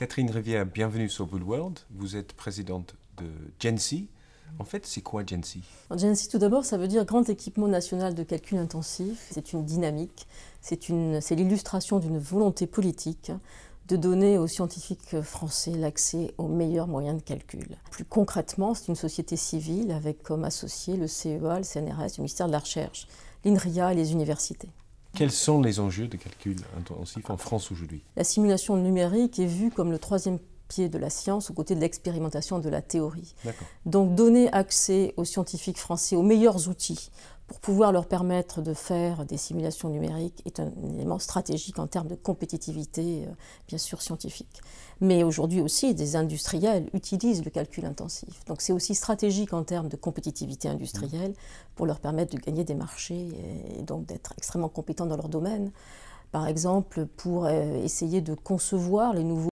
Catherine Rivière, bienvenue sur Bullworld. Vous êtes présidente de Gensi. En fait, c'est quoi GenSI Gensi, tout d'abord, ça veut dire Grand Équipement National de Calcul Intensif. C'est une dynamique, c'est l'illustration d'une volonté politique de donner aux scientifiques français l'accès aux meilleurs moyens de calcul. Plus concrètement, c'est une société civile avec comme associés le CEA, le CNRS, le ministère de la Recherche, l'INRIA et les universités. Quels sont les enjeux de calcul intensif en France aujourd'hui La simulation numérique est vue comme le troisième pied de la science aux côtés de l'expérimentation de la théorie. Donc donner accès aux scientifiques français aux meilleurs outils pour pouvoir leur permettre de faire des simulations numériques est un élément stratégique en termes de compétitivité, euh, bien sûr scientifique. Mais aujourd'hui aussi, des industriels utilisent le calcul intensif. Donc c'est aussi stratégique en termes de compétitivité industrielle pour leur permettre de gagner des marchés et donc d'être extrêmement compétents dans leur domaine. Par exemple, pour euh, essayer de concevoir les nouveaux